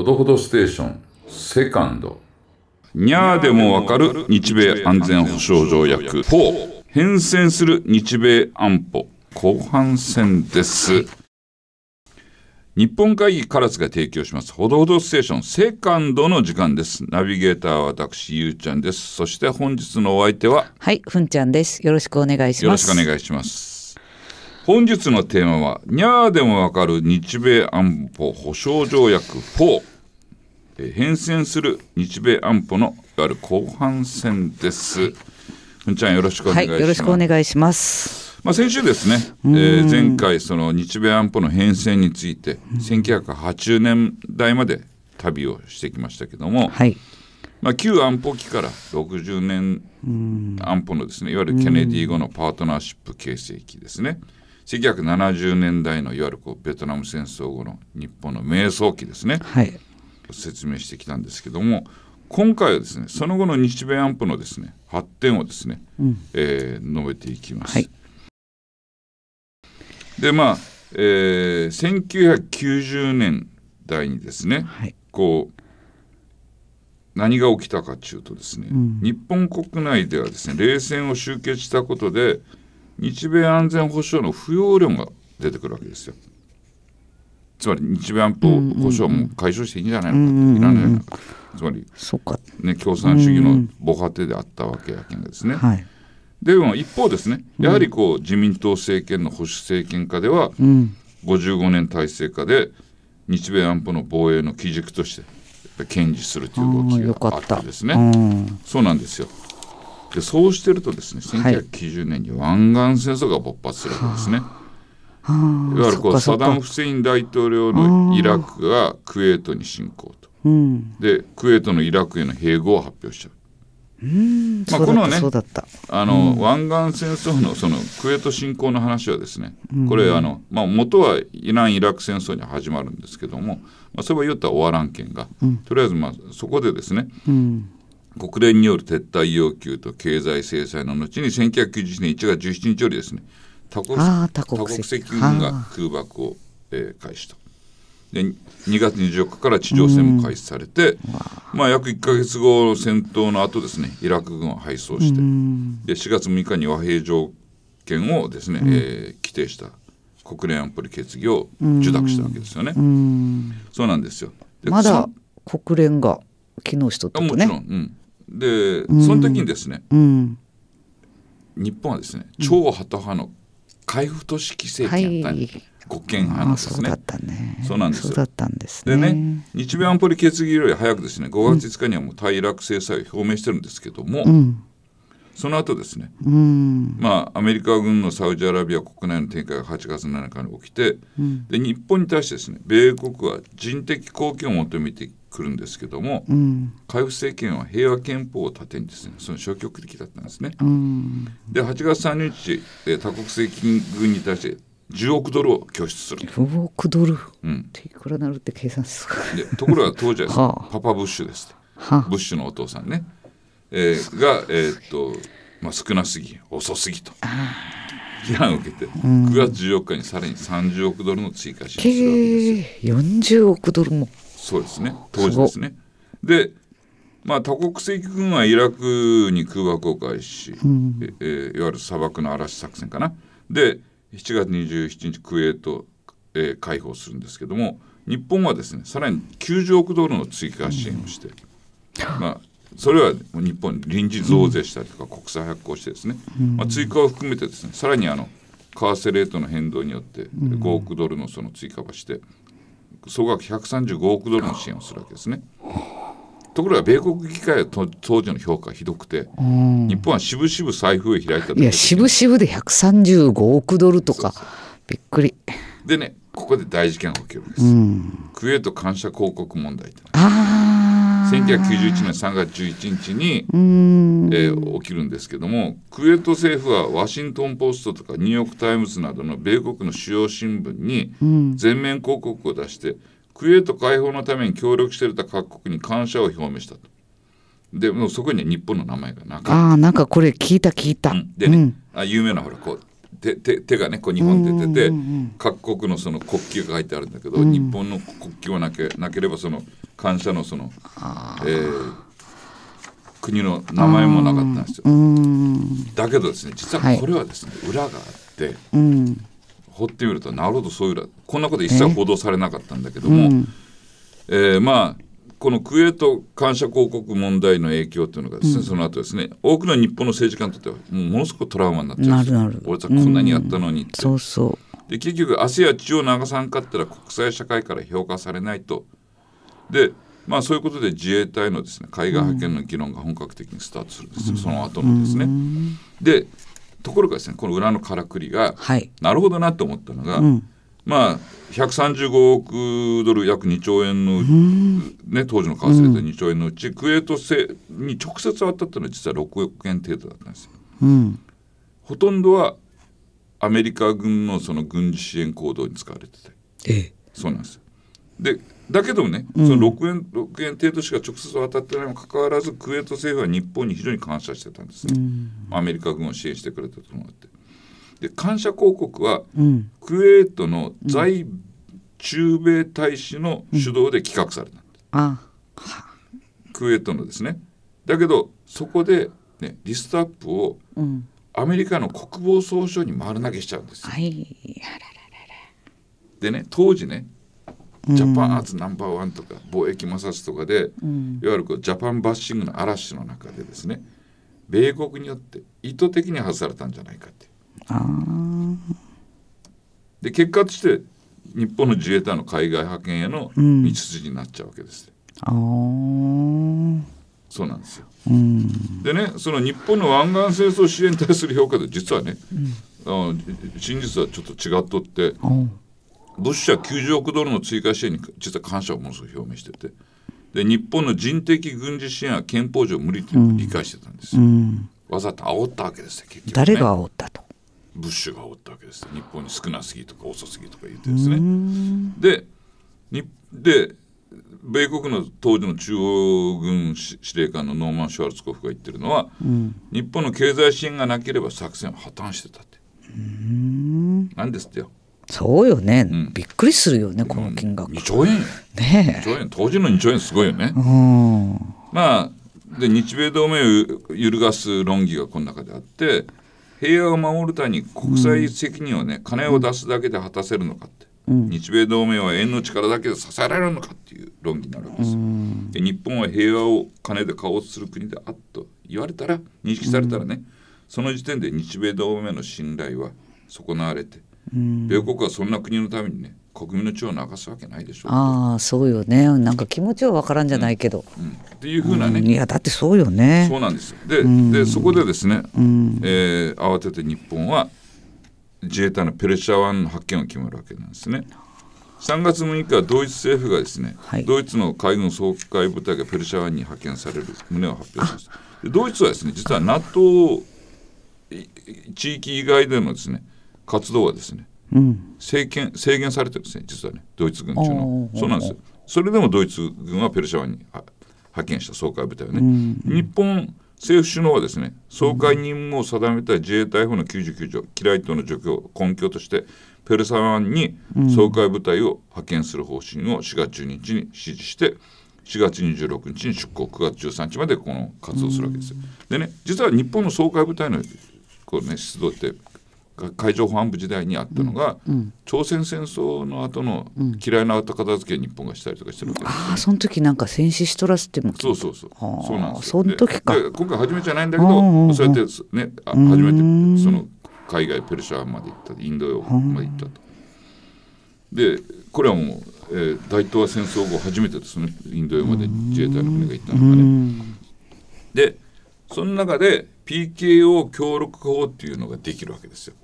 ほどほどステーション、セカンド。にゃーでもわかる日米安全保障条約4。変遷する日米安保。後半戦です。日本会議唐津が提供します。ほどほどステーション、セカンドの時間です。ナビゲーターは私、ゆうちゃんです。そして本日のお相手は。はい、ふんちゃんです。よろしくお願いします。よろしくお願いします。本日のテーマは、にゃーでもわかる日米安保保障条約4。え変遷する日米安保のある後半戦です。ふんちゃんよろしくお願いします。はい、よろしくお願いします。まあ先週ですね、えー、前回その日米安保の変遷について、1980年代まで旅をしてきましたけども、はい、まあ旧安保期から60年安保のですね、いわゆるケネディ後のパートナーシップ形成期ですね。1970年代のいわゆるこうベトナム戦争後の日本の瞑想期ですね。はい説明してきたんですけども今回はですねその後の日米安保のですね発展をですね、うん、えー、述べていきます。はい、でまあ、えー、1990年代にですね、はい、こう何が起きたかというとですね、うん、日本国内ではですね冷戦を終結したことで日米安全保障の不要量が出てくるわけですよ。つまり日米安保保障も解消していいんじゃないのか、いらないのかつまり、ね、共産主義の防波堤であったわけやけんですね。はい、でも一方ですねやはりこう自民党政権の保守政権下では、うん、55年体制下で日米安保の防衛の基軸として堅持するという動きがあってですね、うん、そうなんですよ。でそうしてるとですね1990年に湾岸戦争が勃発するわけですね。はいわゆるこうサダム・フセイン大統領のイラクがクウェートに侵攻と、うん、でクウェートのイラクへの併合を発表しちゃう。うんまあ、このねあの、うん、湾岸戦争のそのクウェート侵攻の話はですね、うん、これあの、まあ、元はイラン・イラク戦争に始まるんですけども、まあ、それは言ったら終わらんけんが、うん、とりあえずまあそこでですね、国連による撤退要求と経済制裁の後に1991年1月17日よりですね多国多国籍軍が空爆を、えー、開始と。で2月24日から地上戦も開始されて、まあ、約1か月後戦闘の後ですねイラク軍を敗走して、で4月6日に和平条件をですね、うん、えー、規定した国連安保理決議を受諾したわけですよね。そうなんですよでまだ国連が機能しとったと、ね、もちろん、うん、でその時にですね、日本はですね超ハタ派の海部都市規制だった国権派ですね。そうだったね。そうなんですそうだったんですね。でね、日米安保理決議より早くですね、5月5日にはもう対イラク制裁を表明してるんですけども、うん、その後ですね、うん、まあアメリカ軍のサウジアラビア国内の展開が8月7日に起きて、うん、で日本に対してですね、米国は人的貢献を求めてくるんですけども、うん、海部政権は平和憲法を盾にですねその消極的だったんですね。うん、で8月30日、えー、多国籍軍に対して10億ドルを拠出する。10億ドル、うん、っていくらなるって計算すかでところが当時は はあ、パパブッシュです、はあ、ブッシュのお父さんね、えー、が、えー、っとまあ、少なすぎ遅すぎと。批判を受けて、9月14日にさらに30億ドルの追加支出をするわけですえ40億ドルもそうですね当時ですねでまあ、多国籍軍はイラクに空爆を開始、うん、ええいわゆる砂漠の嵐作戦かなで7月27日クウェート、えー、解放するんですけども日本はですねさらに90億ドルの追加支援をして、うん、まあ、それは日本臨時増税したりとか、国債発行してですね、まあ、追加を含めてですねさらにあの為替レートの変動によって5億ドルのその追加をして総額135億ドルの支援をするわけですね。ところが米国議会は当時の評価ひどくて、うん、日本は渋々財布を開いたいや渋々で135億ドルとかびっくりでねここで大事件が起きるんです、うん、クエート感謝広告問題ああ1991年3月11日に、えー、起きるんですけどもクウェート政府はワシントン・ポストとかニューヨーク・タイムズなどの米国の主要新聞に全面広告を出して、うん、クウェート解放のために協力していた各国に感謝を表明したと。でもそこには日本の名前がなかった。あなんかこれ聞いた聞いた。うん、でね、うん、あ有名なほらこう手手手がねこう日本出てて、うんうん、各国のその国旗が書いてあるんだけど、うん、日本の国旗はなけなければその感謝のその、えー、国の名前もなかったんですよ。だけどですね実はこれはですね、はい、裏があって、うん、掘ってみるとなるほどそういう裏こんなこと一切報道されなかったんだけども、ええー、まあこのクウェート感謝広告問題の影響というのがですね、うん、その後ですね多くの日本の政治家にとってはもうものすごくトラウマになっちゃうんですなるなる俺たちこんなにやったのにって、そうそうで結局汗や血を流さんかったら国際社会から評価されないとでまあそういうことで自衛隊のですね海外派遣の議論が本格的にスタートするんですよ、うん、その後のですね、うん、でところがですねこの裏のからくりが、はい、なるほどなと思ったのが、うんまあ135億ドル約2兆円の、ね、当時の為替で2兆円のうち、クウェート製に直接当たったのは実は6億円程度だったんですよ。うん、ほとんどはアメリカ軍のその軍事支援行動に使われてて、ええ、そうなんですよ。でだけどもね、うん、その6円 ,6 円程度しか直接当たってないにもかかわらずクウェート政府は日本に非常に感謝してたんですね、うん、アメリカ軍を支援してくれたと思って。で感謝広告は、うん、クエートの在中米大使の主導で企画されたうんうん、クエートのですねだけどそこで、ね、リストアップをアメリカの国防総省に丸投げしちゃうんですよ、でね当時ねジャパンアーツナンバーワンとか貿易摩擦とかで、いわゆるこうジャパンバッシングの嵐の中でですね米国によって意図的に外されたんじゃないかってで結果として日本の自衛隊の海外派遣への道筋になっちゃうわけです。うん、そうなんですよ、うん、でねその日本の湾岸戦争支援に対する評価で実はね、うん、真実はちょっと違っとって、物資は90億ドルの追加支援に実は感謝をものすごく表明しててで日本の人的軍事支援は憲法上無理って理解してたんですよ、わざと煽ったわけですよ結局、ね、誰が煽ったとブッシュがおったわけです日本に少なすぎとか遅すぎとか言ってですねでにで米国の当時の中央軍司令官のノーマン・シュワルツコフが言ってるのは、うん、日本の経済支援がなければ作戦は破綻してたってうんなんですってよそうよね、うん、びっくりするよねこの金額2兆円ね兆円当時の2兆円すごいよね、うん、まあで日米同盟を揺るがす論議がこの中であって平和を守るために国際責任をね、金を出すだけで果たせるのかって、うん、日米同盟は円の力だけで支えられるのかっていう論議になるわけですで日本は平和を金で買おうとする国であっと言われたら認識されたらね、その時点で日米同盟の信頼は損なわれて、米国はそんな国のためにね国民の血を流すわけないでしょうああそうよねなんか気持ちは分からんじゃないけど、うんうん、っていうふうなね、うん、いやだってそうよねそうなんですで,、でそこでですね、うん、えー、慌てて日本は自衛隊のペルシャ湾の発見を決めるわけなんですね3月6日ドイツ政府がですね、はい、ドイツの海軍総機会部隊がペルシャ湾に派遣される旨を発表しましたドイツはですね実は NATO 地域以外でのですね活動はですね制限制限されてるんですね実はねドイツ軍中のそうなんですよそれでもドイツ軍はペルシャ湾に派遣した総会部隊をね、うん日本政府首脳はですね総会任務を定めた自衛隊法の99条キライトの除去を根拠としてペルシャ湾に総会部隊を派遣する方針を4月12日に指示して4月26日に出航9月13日までこの活動するわけですよ。でね実は日本の総会部隊のこう、ね、出動って海上保安部時代にあったのが、うんうん、朝鮮戦争の後の嫌いな片付け日本がしたりとかしてるわけです、ね、ああその時なんか戦死しとらすってもそうそうそうそうなんですその時か今回初めじゃないんだけどそうやってね初めてその海外ペルシャまで行ったインド洋まで行ったとでこれはもう、えー、大東亜戦争後初めてですねインド洋まで自衛隊の船が行ったのがねでその中で PKO 協力法っていうのができるわけですよ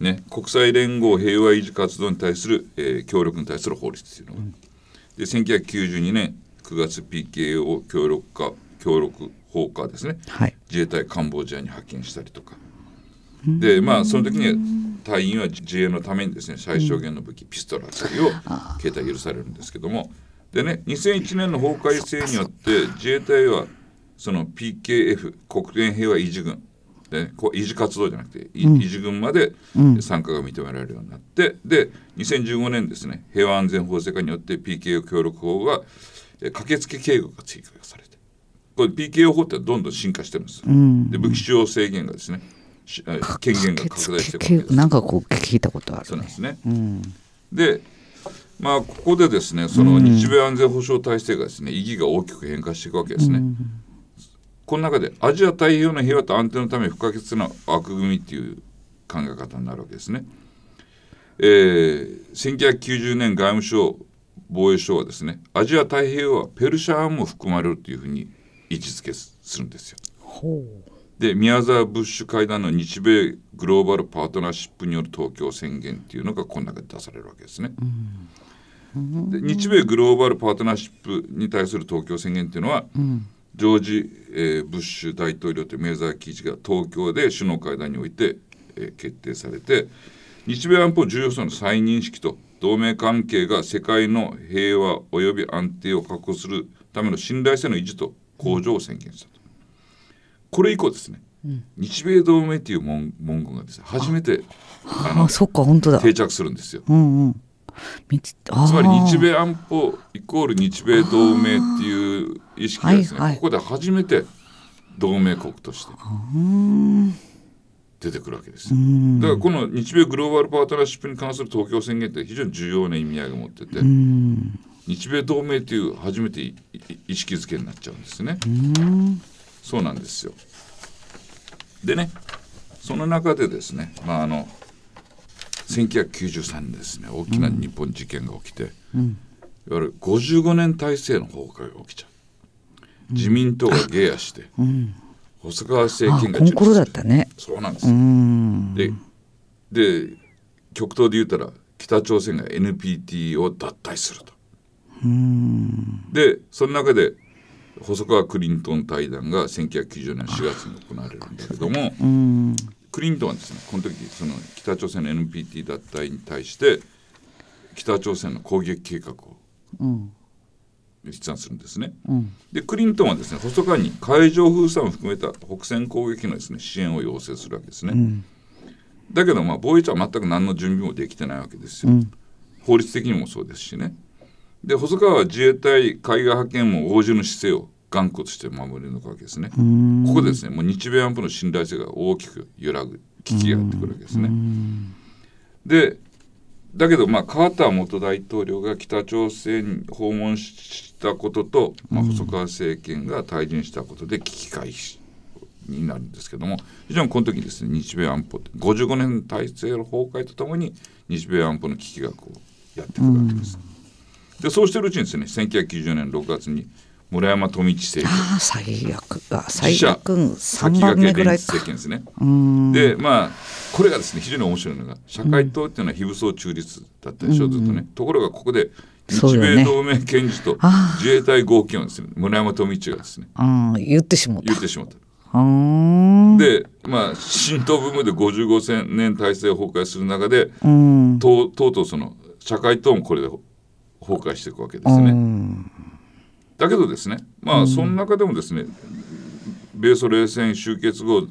ね、国際連合平和維持活動に対する、えー、協力に対する法律というのが、うん、で1992年9月 PKO 協力化協力法化ですね、はい、自衛隊カンボジアに派遣したりとかでまあその時に隊員は自衛のためにですね最小限の武器、うん、ピストラ扱いを携帯許されるんですけどもでね2001年の法改正によって自衛隊はその PKF 国連平和維持軍で、ね、こう維持活動じゃなくて、うん、維持軍まで参加が認められるようになって、うん、で2015年ですね平和安全法制化によって PKO 協力法が駆けつけ警護が追加されてこれ PKO 法ってどんどん進化してるんです、うん、で武器使用制限がですね権限が拡大してるなんかこう聞いたことある、ね、そうなんですね、でまあここでですねその日米安全保障体制がですね意義が大きく変化していくわけですね、この中でアジア太平洋の平和と安定のために不可欠な枠組みという考え方になるわけですね。えー、1990年外務省防衛省はですねアジア太平洋はペルシャ湾も含まれるというふうに位置づけするんですよ。で宮沢ブッシュ会談の日米グローバルパートナーシップによる東京宣言っていうのがこの中で出されるわけですね。で日米グローバルパートナーシップに対する東京宣言っていうのは、うんジョージ、えブッシュ大統領というメーザー記事が東京で首脳会談において、え決定されて日米安保重要性の再認識と同盟関係が世界の平和及び安定を確保するための信頼性の維持と向上を宣言したと。これ以降ですね、日米同盟という文言がですね初めてあの定着するんですよ。うんうんつまり日米安保イコール日米同盟っていう意識がですね、はいはい、ここで初めて同盟国として出てくるわけですだからこの日米グローバルパートナーシップに関する東京宣言って非常に重要な意味合いを持ってて日米同盟という初めて意識づけになっちゃうんですねそうなんですよでねその中でですねまああの1993年ですね大きな日本事件が起きて、うん、いわゆる55年体制の崩壊が起きちゃう、自民党が下野して、細川政権がコンコだったねそうなんですでで極東で言ったら北朝鮮が NPT を脱退するとでその中で細川クリントン対談が1990年4月に行われるんだけども、クリントンはですねこの時その北朝鮮の NPT 脱退に対して北朝鮮の攻撃計画を立案するんですね。うん、でクリントンはですね細川に海上封鎖を含めた北線攻撃のですね支援を要請するわけですね。うん、だけどまあ防衛庁は全く何の準備もできてないわけですよ。うん、法律的にもそうですしね。で細川は自衛隊海外派遣も応じる姿勢を頑固として守り抜くわけですね。ここですねもう日米安保の信頼性が大きく揺らぐ危機がやってくるわけですね。でだけど、まあ、川田元大統領が北朝鮮訪問したことと、まあ、細川政権が退陣したことで危機回避になるんですけども非常にこの時にですね日米安保って55年体制の崩壊とともに日米安保の危機がこうやってくるわけです。でそうしてるうちにですね1990年6月に村山富一政権最悪あ最悪3番目ぐらい政権ですねでまあこれがですね非常に面白いのが社会党っていうのは非武装中立だったでしょ、うん、ずっとねところがここで日米同盟検事と自衛隊合憲をですね、ね、村山富一がですね言ってしまった言ってしまったで、まあ、新党ブーで55年体制崩壊する中で、うん、とうとうその社会党もこれで崩壊していくわけですね。うんだけどですねまあその中でもですね、米ソ冷戦終結後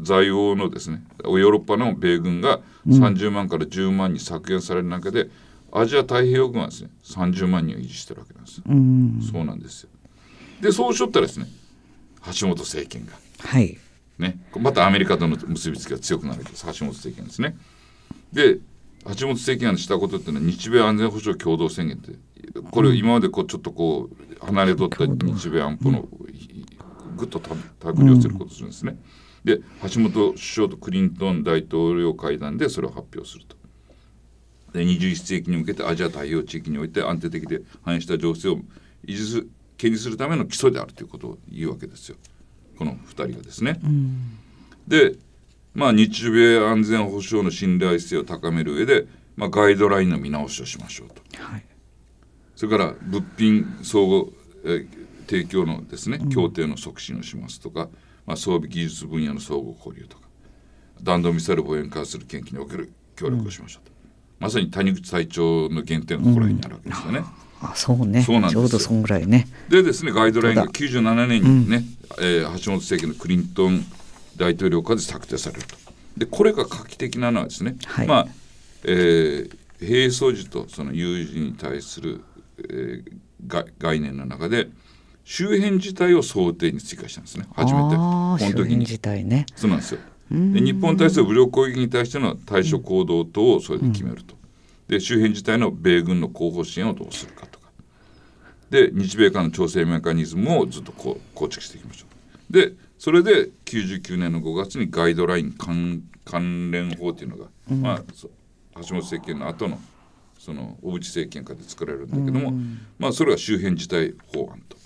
在欧のですねヨーロッパの米軍が30万から10万に削減される中で、アジア太平洋軍はですね30万人を維持してるわけなんです、うん、そうなんですよでそうしょったらですね橋本政権が、はいね、またアメリカとの結びつきが強くなるわけです橋本政権ですねで橋本政権がしたことっていうのは日米安全保障共同宣言ってこれ今までこうちょっとこう離れとった日米安保のぐっと手繰り寄せることするんですね。で橋本首相とクリントン大統領会談でそれを発表すると。で21世紀に向けてアジア太平洋地域において安定的で反映した情勢を維持する堅持するための基礎であるということを言うわけですよこの2人がですね。うん、でまあ、日米安全保障の信頼性を高める上で、まあ、ガイドラインの見直しをしましょうと、はい、それから物品相互、えー、提供のですね協定の促進をしますとか、うん、まあ、装備技術分野の相互交流とか弾道ミサイル防衛に関する研究における協力をしましょうと、うん、まさに谷口隊長の原点はここら辺にあるわけですよね。うん、あそうねそうなんですちょうどそんぐらいね。でですねガイドラインが97年にね、えー、橋本政権のクリントン大統領下で策定されると。でこれが画期的なのはですね、はい、まあえー、兵役時とその有事に対する、えー、概念の中で周辺自体を想定に追加したんですね初めてこの時に、ね、そうなんですよで日本に対する武力攻撃に対しての対処行動等をそれで決めると、うん、で周辺自体の米軍の後方支援をどうするかとかで日米間の調整メカニズムをずっとこう構築していきましょうでそれで99年の5月にガイドライン関関連法というのが、うん、まあ、橋本政権の後のその小渕政権下で作られるんだけども、うん、まあ、それは周辺事態法案と。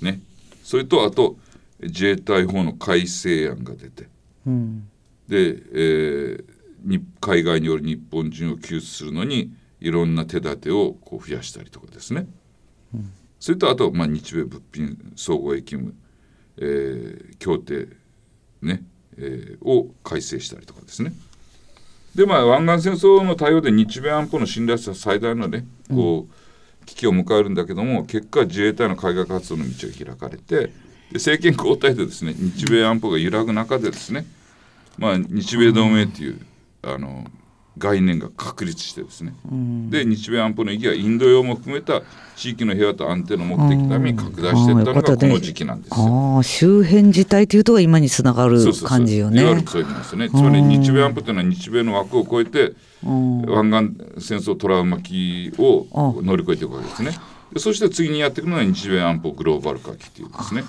ね、それとあと自衛隊法の改正案が出て、うん、で、えー、に海外による日本人を救出するのにいろんな手立てをこう増やしたりとかですね、うん、それとあと、まあ、日米物品総合役務えー、協定、ねえー、を改正したりとかですね。でまあ湾岸戦争の対応で日米安保の信頼性は最大のねこう危機を迎えるんだけども結果自衛隊の海外活動の道が開かれて政権交代でですね日米安保が揺らぐ中でですねまあ日米同盟っていうあの概念が確立してですね、うん、で日米安保の意義はインド洋も含めた地域の平和と安定の目的のために拡大していったのがこの時期なんですよ。あ周辺自体というと今につながる感じよね。そうそうそうますねつまり日米安保というのは日米の枠を超えて湾岸戦争トラウマ期を乗り越えていくわけですね。そして次にやっていくのが日米安保グローバル化期というですね。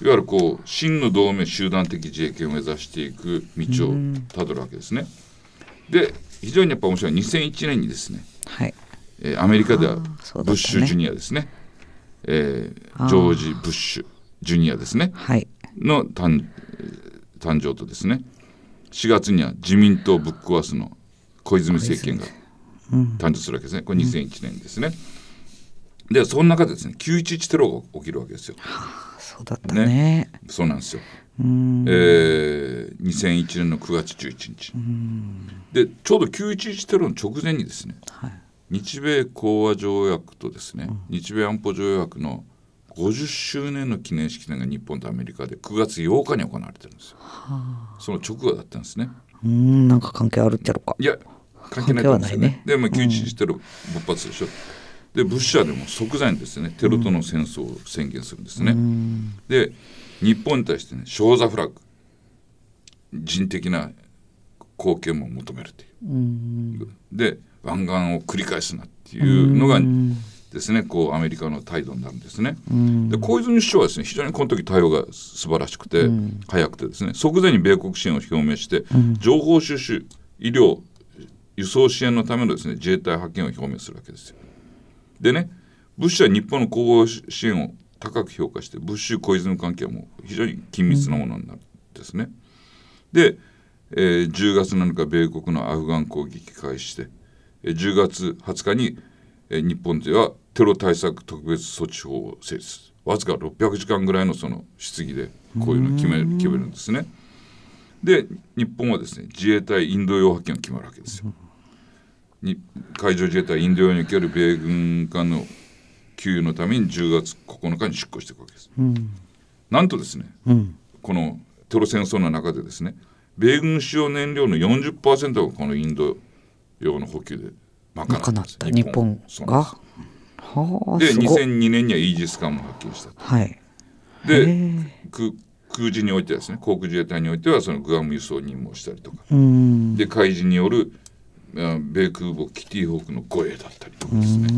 いわゆるこう真の同盟集団的自衛権を目指していく道をたどるわけですね。うんで非常にやっぱ面白い2001年にですね、はいえー、アメリカではブッシュジュニアですね、ね、えー、ジョージ・ブッシュジュニアですね、はい、の誕誕生とですね4月には自民党ぶっ壊すの小泉政権が誕生するわけですね、これ2001年ですね。うん、でその中でですね911テロが起きるわけですよ。はあ、そうだったね、ね、そうなんですよ。えー、2001年の9月11日でちょうど911テロの直前にですね、はい、日米講和条約とですね、うん、日米安保条約の50周年の記念式典が日本とアメリカで9月8日に行われてるんですよ、はあ、その直後だったんですねうんなんか関係あるってやろかいや関係ないですよねねで、まあ、911テロ勃発でしょ、うんでブッシャーでも即座にですねテロとの戦争を宣言するんですね。で日本に対してね少座フラッグ人的な貢献も求めるという、うで湾岸を繰り返すなっていうのがですね、こうアメリカの態度になるんですね。で小泉首相はですね非常にこの時対応が素晴らしくて、早くてですね即座に米国支援を表明して、情報収集医療輸送支援のためのですね自衛隊派遣を表明するわけですよ。でね物資は日本の後方支援を高く評価してブッシュ小泉関係はもう非常に緊密なものになるんですね。で、えー、10月7日米国のアフガン攻撃開始して、えー、10月20日に、えー、日本ではテロ対策特別措置法を成立わずか600時間ぐらいのその質疑でこういうのを決める決めるんですね。で日本はですね自衛隊インド洋派遣が決まるわけですよ。に海上自衛隊インド洋における米軍艦の給油のために10月9日に出航していくわけです。うん、なんとですね、うん、このテロ戦争の中でですね米軍使用燃料の40%がこのインド用の補給で賄った日本が。で2002年にはイージス艦も発見した、はい、で空空自においてはですね航空自衛隊においてはそのグアム輸送任務をしたりとかで海自による米空母キティホークの護衛だったりとかですね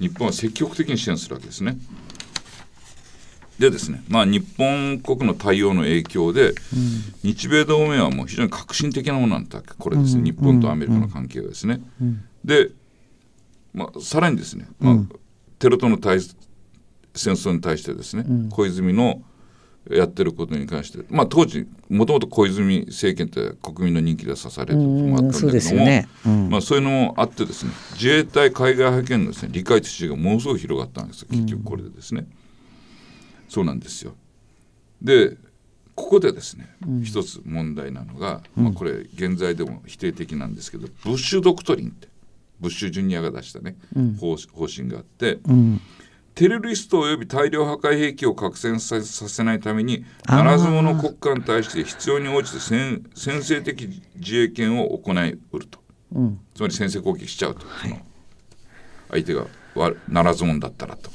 日本は積極的に支援するわけですね。でですね、まあ、日本国の対応の影響で、うん、日米同盟はもう非常に革新的なものなんだこれですね、うん、日本とアメリカの関係はですね。うん、で、まあ、さらにですね、まあ、テロとの対戦争に対してですね、小泉のやってることに関して、まあ、当時もともと小泉政権って国民の人気で支されてるもあったんだけどもそう、ねうん、まあ、そういうのもあってですね自衛隊海外派遣のです、ね、理解と支持がものすごく広がったんです結局これでですね、うん、そうなんですよでここでですね、うん、一つ問題なのが、まあ、これ現在でも否定的なんですけど、ブッシュドクトリンってブッシュジュニアが出したね、方針があって、テロリスト及び大量破壊兵器を拡散させないためにならず者国家に対して必要に応じて先制的自衛権を行いうると、うん、つまり先制攻撃しちゃうと、はい、相手がならず者だったらと。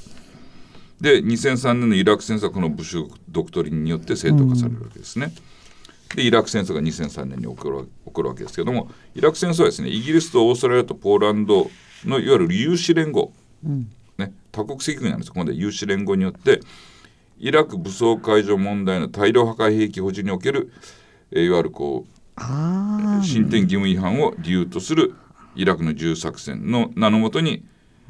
で2003年のイラク戦争はこの武将ドクトリンによって正当化されるわけですね。うん、でイラク戦争が2003年に起こる起こるわけですけどもイラク戦争はですねイギリスとオーストラリアとポーランドのいわゆる有志連合、うん多国籍軍なんですここで有志連合によってイラク武装解除問題の大量破壊兵器保持における、えー、いわゆるこう進展義務違反を理由とするイラクの自作戦の名のもとに、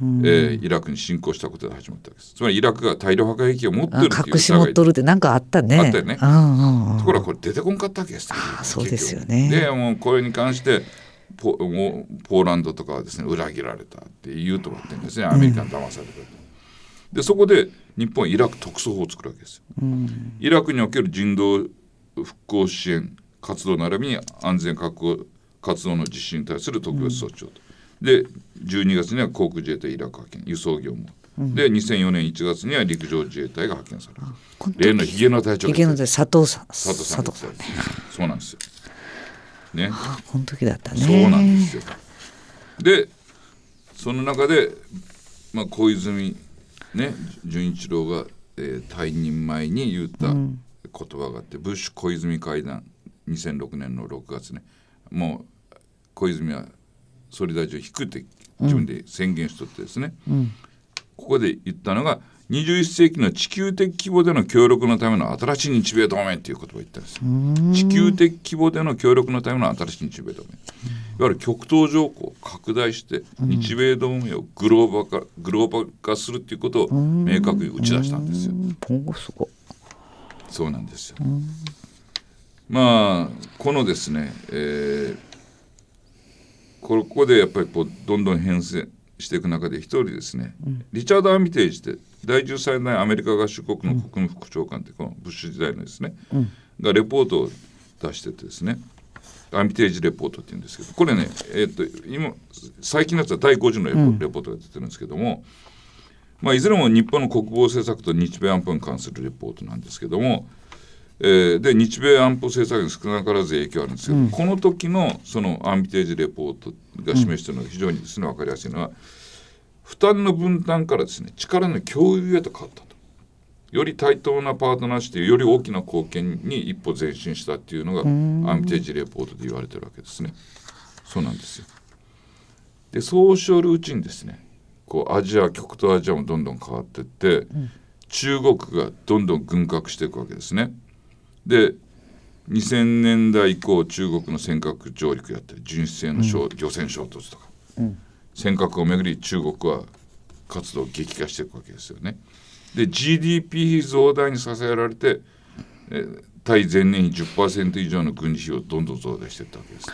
うえー、イラクに侵攻したことで始まったわけですつまりイラクが大量破壊兵器を持ってるっていう隠し持っとるって何かあったねあったよね、うんうんうん、ところがこれ出てこんかったわけです、ね、あそうですよねでもうこれに関してポーランドとかはですね裏切られたって言うとかってんですねアメリカに騙されたと。でそこで日本はイラク特措法を作るわけですよ。イラクにおける人道復興支援活動並びに安全確保活動の実施に対する特別措置をと。で12月には航空自衛隊イラク派遣輸送業もで2004年1月には陸上自衛隊が派遣された例のヒゲの隊長佐藤さん佐藤さんそうなんですよね、あ、この時だったねそうなんですよでその中で、まあ、小泉、ね、純一郎が、えー、退任前に言った言葉があって、うん、ブッシュ小泉会談2006年の6月ねもう小泉は総理大臣を引くって自分で宣言しとってですね、うんうん、ここで言ったのが「21世紀の地球的規模での協力のための新しい日米同盟という言葉を言ったんです地球的規模での協力のための新しい日米同盟いわゆる極東条項を拡大して日米同盟をグローバ化グローバ化するということを明確に打ち出したんですよそうなんですよまあこのですね、えー、ここでやっぱりこうどんどん変遷していく中で一人ですね、リチャード・アミテージって第13代アメリカ合衆国の国務副長官ってこのブッシュ時代のですね、うん、がレポートを出しててですねアミテージレポートって言うんですけどこれね、えー、っと今最近のやつは第50のレポ,、レポートが出てるんですけども、まあ、いずれも日本の国防政策と日米安保に関するレポートなんですけども、えー、で日米安保政策に少なからず影響あるんですけど、うん、この時のそのアンビテージレポートが示しているのが非常にですね分かりやすいのは。負担の分担からですね力の共有へと変わったとより対等なパートナーしてより大きな貢献に一歩前進したっていうのがアーミテージレポートで言われてるわけですねそうなんですよでそうしょるうちにですねこうアジア極東アジアもどんどん変わってって、中国がどんどん軍拡していくわけですねで2000年代以降中国の尖閣上陸やったり巡視船の、うん、漁船衝突とか、うん尖閣をめぐり中国は活動を激化していくわけですよね。で GDP 増大に支えられて、え対前年比10%以上の軍事費をどんどん増大していったわけです。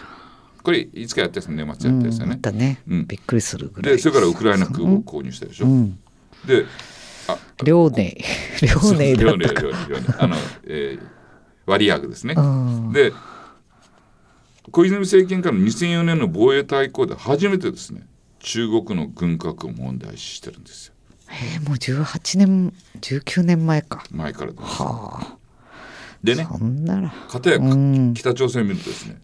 これいつかやったですね年末やったですよね。うん、ねうん、びっくりするぐらいでそれからウクライナ空母を購入したでしょ。うん、で遼寧 遼寧だったか遼寧あの、えー、割り役ですね。で小泉政権からの2004年の防衛大綱で初めてですね中国の軍拡を問題視してるんですよ。えー、もう18年19年前か前からです、はあ、でねかたや、うん、北朝鮮を見るとですね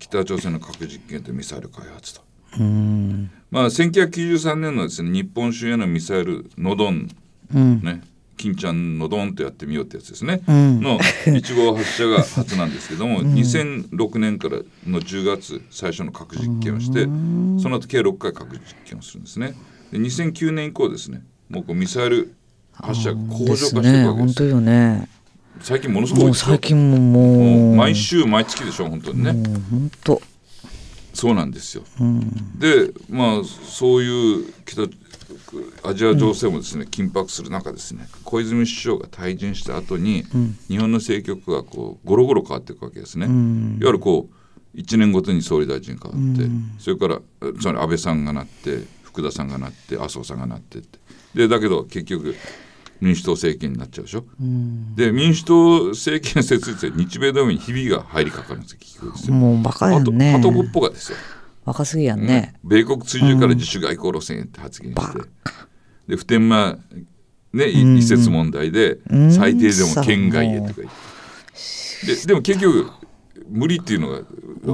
北朝鮮の核実験とミサイル開発と、うんまあ、1993年のです、ね、日本周辺のミサイルノドン、うん、ね金ちゃんのドンとやってみようってやつですね、うん、の1号発射が初なんですけども、うん、2006年からの10月最初の核実験をして、うん、その後計6回核実験をするんですねで2009年以降ですねもうこうミサイル発射が向上化していくわけですですね、ね、最近ものすごい最近ももう毎週毎月でしょ本当にね本当そうなんですよ、でまあそういう北アジア情勢もですね、緊迫する中ですね小泉首相が退陣した後に、日本の政局がこうゴロゴロ変わっていくわけですね。いわゆるこう1年ごとに総理大臣変わって、それからつまり安倍さんがなって福田さんがなって麻生さんがなってってでだけど結局民主党政権になっちゃうでしょ。で民主党政権設立で日米同盟にひびが入りかかるんですよ。結局ですよもうバカやね。あとあとっぽがですよ。若すぎやんね、うん、米国追従から自主外交路線って発言して、うん、で普天間ね、移設問題で最低でも県外へとか言って、ででも結局無理っていうのが、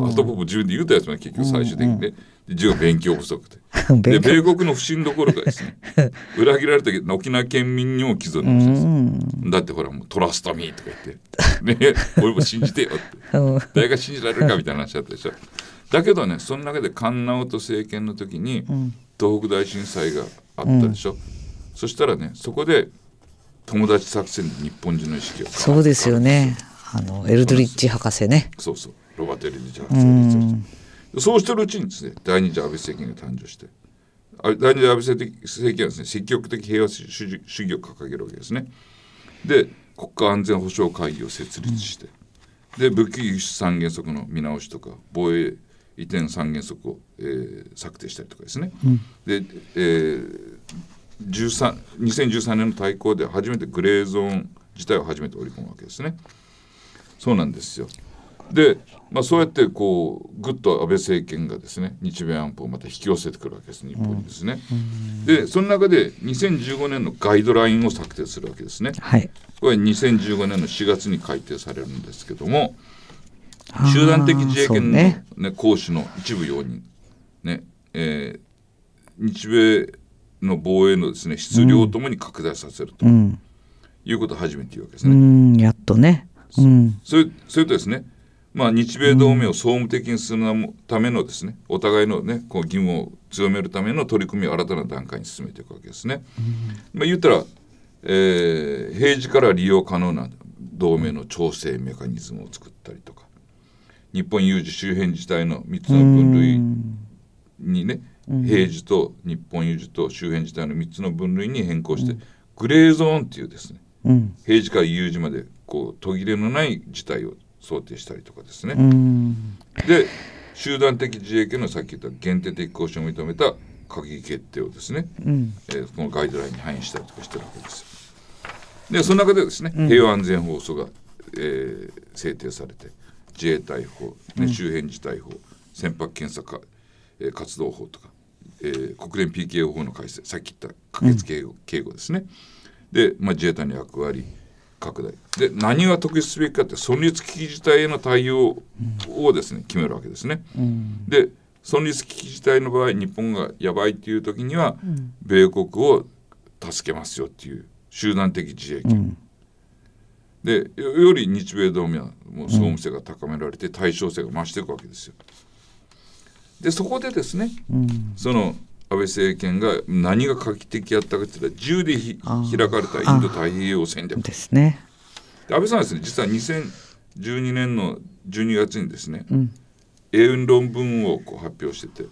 あと僕自分で言うたやつも結局最終的にね、うん、自勉強不足で で米国の不信どころかですね 裏切られた沖縄県民にも既存のうん、だってほらもうトラストミーとか言って、ね、俺も信じてよって 誰が信じられるかみたいな話だったでしょ。だけどねその中で菅直人政権の時に東北大震災があったでしょ、うん、そしたらねそこで友達作戦で日本人の意識をそうですよねあのエルドリッジ博士ねそうそうロバート・エルドリッジ博士そうしてるうちにですね第二次安倍政権が誕生して第二次安倍政権はですね積極的平和主義を掲げるわけですねで国家安全保障会議を設立して、うん、で武器輸出三原則の見直しとか防衛移転三原則を、えー、策定したりとかですね、うん、で、えー、13 2013年の大綱で初めてグレーゾーン自体を初めて織り込むわけですね。そうなんですよで、まあ、そうやってこうぐっと安倍政権がですね日米安保をまた引き寄せてくるわけです日本にですね。うん、でその中で2015年のガイドラインを策定するわけですね。はい、これ2015年の4月に改定されるんですけども集団的自衛権のね、ね行使の一部容認、ねえー、日米の防衛のです、ね、質量ともに拡大させると、うん、いうことを初めて言うわけですね。やっとね、うん、それそれとですね、まあ、日米同盟を総務的にするためのですね、お互いの、ね、こう義務を強めるための取り組みを新たな段階に進めていくわけですね。うん、まあ、言ったら、えー、平時から利用可能な同盟の調整メカニズムを作ったりとか日本有事周辺自体の3つの分類にね、平時と日本有事と周辺自体の3つの分類に変更して、グレーゾーンっていうですね、平時から有事までこう途切れのない事態を想定したりとかですね。で集団的自衛権のさっき言った限定的交渉を認めた閣議決定をですね、うん、えー、このガイドラインに反映したりとかしてるわけです。でその中でですね、平和安全法則が、えー、制定されて、自衛隊法、ね、周辺自態法、うん、船舶検査か、えー、活動法とか、えー、国連 PKO 法の改正さっき言った駆けつけ警護ですね、で、まあ、自衛隊の役割拡大で何が特筆すべきかって存立危機事態への対応をですね、決めるわけですね。うん、で存立危機事態の場合日本がやばいっていう時には、米国を助けますよっていう集団的自衛権、うん、でより日米同盟の総務性が高められて対称性が増していくわけですよ。でそこでですね、うん、その安倍政権が何が画期的やったかってうと自由で開かれたインド太平洋戦略ですね。安倍さんはですね実は2012年の12月にですね、うん、英論文をこう発表してて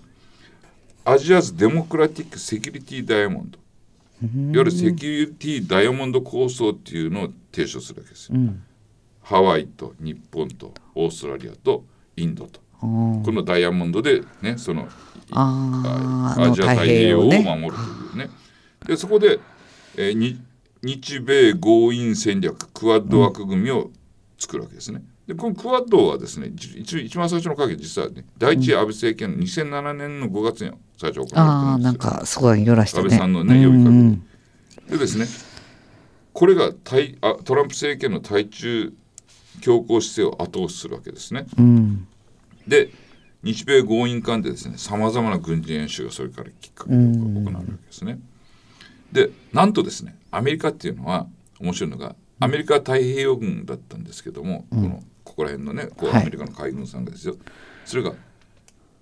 「アジアズ・デモクラティック・セキュリティ・ダイヤモンド」いわゆるセキュリティダイヤモンド構想っていうのを提唱するわけですよ。うん、ハワイと日本とオーストラリアとインドと。このダイヤモンドで、ね、そのアジア太平洋を守るというね。でそこで、えー、日米豪印戦略クワッド枠組みを作るわけですね。うんでこのクアッドはですね一一番最初の会議実はね第一安倍政権の2007年の5月に最初行われてるああなんかすごいよらして、ね、安倍さんのね呼びかけでですねこれが対あトランプ政権の対中強硬姿勢を後押しするわけですね。うん、で日米強引間でですねさまざまな軍事演習がそれからきっかけに行われるわけですね。でなんとですねアメリカっていうのは面白いのがアメリカ太平洋軍だったんですけども、うん、このここら辺のねこうアメリカの海軍さんがですよ、はい、それが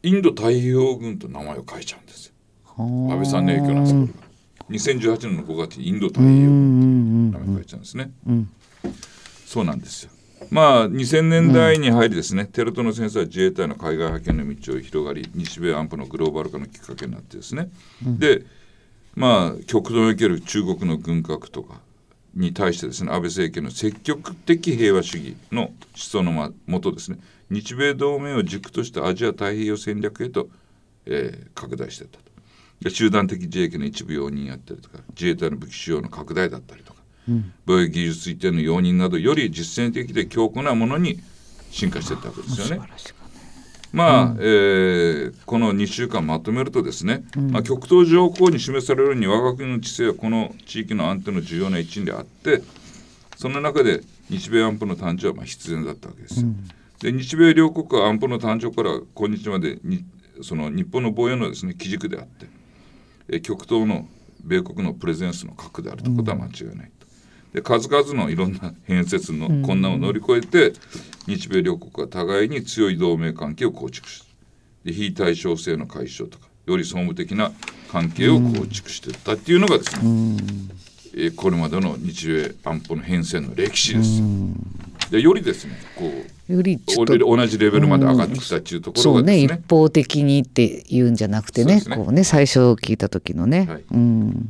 インド太平洋軍と名前を書いちゃうんですよ安倍さんの影響なんですこれが2018年の5月にインド太平洋軍と名前書いちゃうんですね、うんそうなんですよまあ、2000年代に入りですね、うん、テロとの戦争は自衛隊の海外派遣の道を広がり日米安保のグローバル化のきっかけになってですね、うん、でまあ極東における中国の軍拡とかに対してですね安倍政権の積極的平和主義の思想のもとですね日米同盟を軸としたアジア太平洋戦略へと、えー、拡大していったとで集団的自衛権の一部容認やったりとか自衛隊の武器使用の拡大だったりとか、うん、防衛技術移転の容認などより実践的で強固なものに進化していったわけですよね。まあ、うん、えー、この2週間まとめるとですね、うん、まあ、極東条項に示されるように我が国の知性はこの地域の安定の重要な一因であってその中で日米安保の誕生はまあ必然だったわけです。うん、で日米両国は安保の誕生から今日までにその日本の防衛のですね基軸であって、えー、極東の米国のプレゼンスの核であるということは間違いないと。で数々のいろんな変説の困難を乗り越えて、日米両国は互いに強い同盟関係を構築してで非対称性の解消とかより総務的な関係を構築していったっていうのがですね、うえこれまでの日米安保の変遷の歴史です。でよりですねこうより同じレベルまで上がってきたっていうところが、ね、そうね一方的にって言うんじゃなくてね、ね、こうね最初聞いた時のね。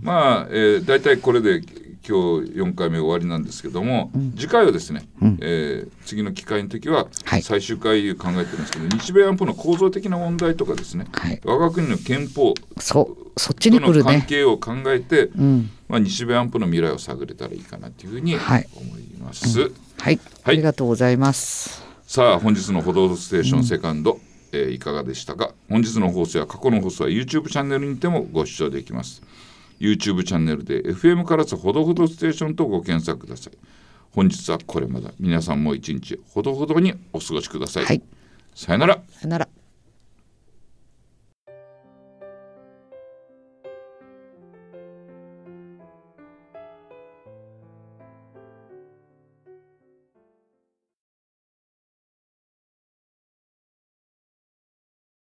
まあ、えー、大体これで今日4回目終わりなんですけども、うん、次回はですね、うん、えー、次の機会の時は最終回考えてますけど、はい、日米安保の構造的な問題とかですね、はい、我が国の憲法そそ関係を考えて、うん、まあ、日米安保の未来を探れたらいいかなというふうに思います。はい、うんはい、ありがとうございます。さあ本日の「報道ステーションセカンド、えー、いかがでしたか本日の放送や過去の放送は YouTube チャンネルにてもご視聴できます。YouTube チャンネルで FM からすほどほどステーションとご検索ください。本日はこれまで皆さんも一日ほどほどにお過ごしください、はい、さよなら。さよなら